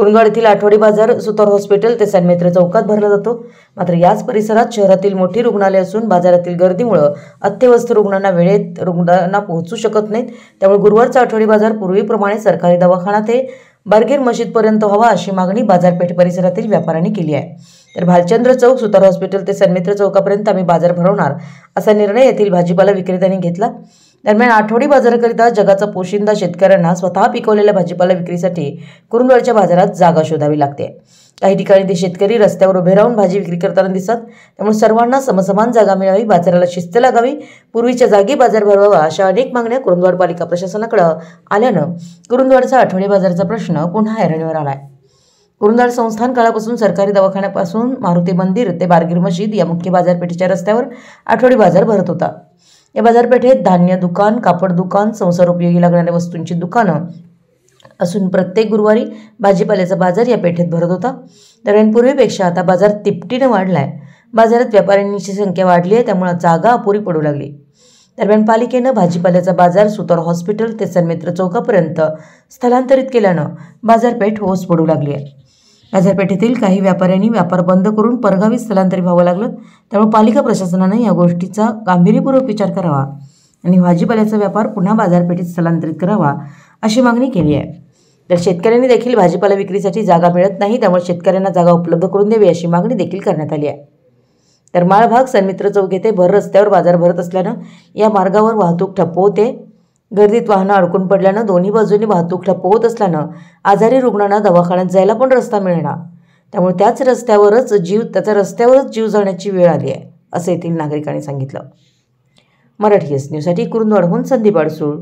कुरंगाड येथील आठवडी बाजार सुतार हॉस्पिटल ते सन्मित्र चौकात भरला जातो मात्र याच परिसरात शहरातील मोठी रुग्णालय असून बाजारातील गर्दीमुळं अत्यवस्थ रुग्णांना वेळेत रुग्णांना पोहोचू शकत नाहीत त्यामुळे गुरुवारचा आठवडी बाजार पूर्वीप्रमाणे सरकारी दवाखाना ते बारगीर मशीदपर्यंत व्हावा अशी मागणी बाजारपेठ परिसरातील व्यापाऱ्यांनी केली आहे तर भालचंद्र चौक सुतार हॉस्पिटल ते सन्मित्र चौकापर्यंत आम्ही बाजार भरवणार असा निर्णय येथील भाजीपाला विक्रेत्यांनी घेतला दरम्यान आठवडी बाजाराकरिता जगाचा पोशिंदा शेतकऱ्यांना स्वतः पिकवलेल्या भाजीपाला विक्रीसाठी कुरुंदवाडच्या बाजारात जागा शोधावी लागते काही ठिकाणी ते शेतकरी रस्त्यावर उभे राहून भाजी विक्री करताना दिसतात त्यामुळे सर्वांना समसमान जागा मिळावी बाजाराला शिस्त लागावी पूर्वीच्या जागी बाजार भरवावा अशा अनेक मागण्या कुरुंदवाड पालिका प्रशासनाकडे आल्यानं कुरुंदवाडचा आठवडी बाजाराचा प्रश्न पुन्हा ऐरणीवर आला आहे संस्थान काळापासून सरकारी दवाखान्यापासून मारुती मंदिर ते बारगीर मशीद या मुख्य बाजारपेठेच्या रस्त्यावर आठवडी बाजार भरत होता या बाजारपेठेत धान्य दुकान कापड दुकान संसार उपयोगी लागणाऱ्या वस्तूंची दुकानं असून प्रत्येक गुरुवारी भाजीपाल्याचा बाजार या पेठेत भरत होता दरम्यान पूर्वीपेक्षा आता बाजार तिपटीनं वाढला आहे बाजारात व्यापाऱ्यांची संख्या वाढली आहे त्यामुळे जागा अपुरी पडू लागली दरम्यान पालिकेनं भाजीपाल्याचा बाजार सुतार हॉस्पिटल ते सन्मित्र चौकापर्यंत स्थलांतरित केल्यानं बाजारपेठ होस पडू लागली आहे बाजारपेठेतील काही व्यापाऱ्यांनी व्यापार बंद करून परगावी स्थलांतरित व्हावं लागलं त्यामुळे पालिका प्रशासनानं या गोष्टीचा गांभीर्यपूर्वक विचार करावा आणि भाजीपाल्याचा व्यापार पुन्हा बाजारपेठेत स्थलांतरित करावा अशी मागणी केली आहे तर शेतकऱ्यांनी देखील भाजीपाला विक्रीसाठी जागा मिळत नाही त्यामुळे शेतकऱ्यांना जागा उपलब्ध करून द्यावी अशी मागणी देखील करण्यात आली आहे तर माळभाग सन्मित्र चौक येथे भर रस्त्यावर बाजार भरत असल्यानं या मार्गावर वाहतूक ठप्प होते गर्दीत वाहनं अडकून पडल्यानं दोन्ही बाजूंनी वाहतूक ठप्प होत असल्यानं आजारी रुग्णांना दवाखान्यात जायला पण रस्ता मिळणार त्यामुळे त्याच रस्त्यावरच जीव त्याचा रस्त्यावरच जीव जाण्याची वेळ आली आहे असं येथील नागरिकांनी सांगितलं मराठी एस न्यूजसाठी कुरुंदवाडहून संदीप अडसूळ